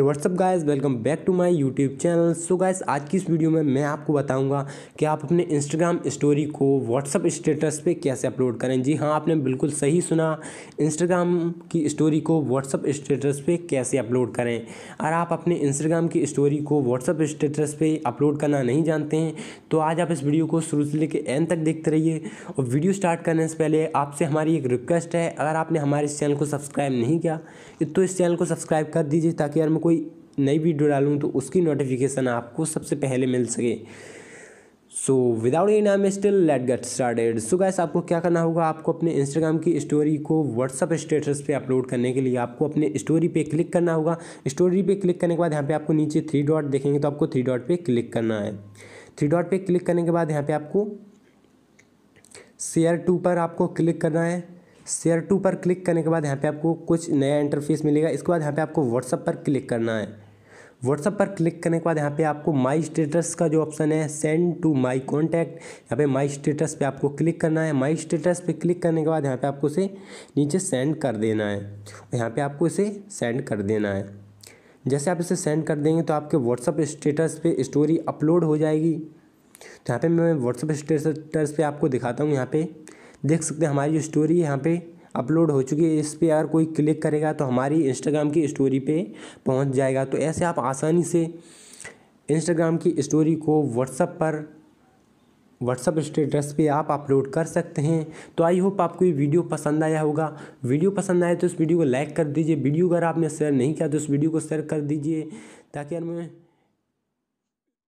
hey WhatsApp guys welcome back to my YouTube channel so guys आज की इस video में मैं आपको बताऊंगा कि आप अपने इंस्टाग्राम स्टोरी को व्हाट्सअप स्टेटस पे कैसे अपलोड करें जी हाँ आपने बिल्कुल सही सुना इंस्टाग्राम की स्टोरी को व्हाट्सअप स्टेटस पे कैसे अपलोड करें अगर आप अपने इंस्टाग्राम की स्टोरी को व्हाट्सअप स्टेटस पर अपलोड करना नहीं जानते हैं तो आज आप इस वीडियो को शुरू से लेकर एंड तक देखते रहिए और वीडियो स्टार्ट करने से पहले आपसे हमारी एक रिक्वेस्ट है अगर आपने हमारे इस चैनल को सब्सक्राइब नहीं किया तो इस चैनल को सब्सक्राइब कर दीजिए ताकि यार कोई नई वीडियो डालूँ तो उसकी नोटिफिकेशन आपको सबसे पहले मिल सके सो विदाउट एनी नाम still let get started so guys आपको क्या करना होगा आपको अपने इंस्टाग्राम की स्टोरी को व्हाट्सअप स्टेटस पे अपलोड करने के लिए आपको अपने स्टोरी पे क्लिक करना होगा स्टोरी पे क्लिक करने के बाद यहाँ पे आपको नीचे थ्री डॉट देखेंगे तो आपको थ्री डॉट पे क्लिक करना है थ्री डॉट पे क्लिक करने के बाद यहाँ पे आपको शेयर टू पर आपको क्लिक करना है शेयर टू पर क्लिक करने के बाद यहाँ पे आपको कुछ नया इंटरफेस मिलेगा इसके बाद यहाँ पे आपको व्हाट्सअप पर क्लिक करना है व्हाट्सअप पर क्लिक करने के बाद यहाँ पे आपको माई स्टेटस का जो ऑप्शन है सेंड टू माई कॉन्टैक्ट यहाँ पे माई स्टेटस पे आपको क्लिक करना है माई स्टेटस पे क्लिक करने के बाद यहाँ पे आपको इसे नीचे सेंड कर देना है यहाँ पे आपको इसे सेंड कर देना है जैसे आप इसे सेंड कर देंगे तो आपके व्हाट्सअप स्टेटस पे स्टोरी अपलोड हो जाएगी तो यहाँ पर मैं व्हाट्सअप स्टेटस पर आपको दिखाता हूँ यहाँ पर देख सकते हैं हमारी जो स्टोरी यहाँ पे अपलोड हो चुकी है इस पर अगर कोई क्लिक करेगा तो हमारी इंस्टाग्राम की स्टोरी पे पहुँच जाएगा तो ऐसे आप आसानी से इंस्टाग्राम की स्टोरी को व्हाट्सअप पर व्हाट्सअप स्टेटस पे आप अपलोड कर सकते हैं तो आई होप आपको ये वीडियो पसंद आया होगा वीडियो पसंद आया तो इस वीडियो को लाइक कर दीजिए वीडियो अगर आपने शेयर नहीं किया तो इस वीडियो को शेयर कर दीजिए ताकि अगर मैं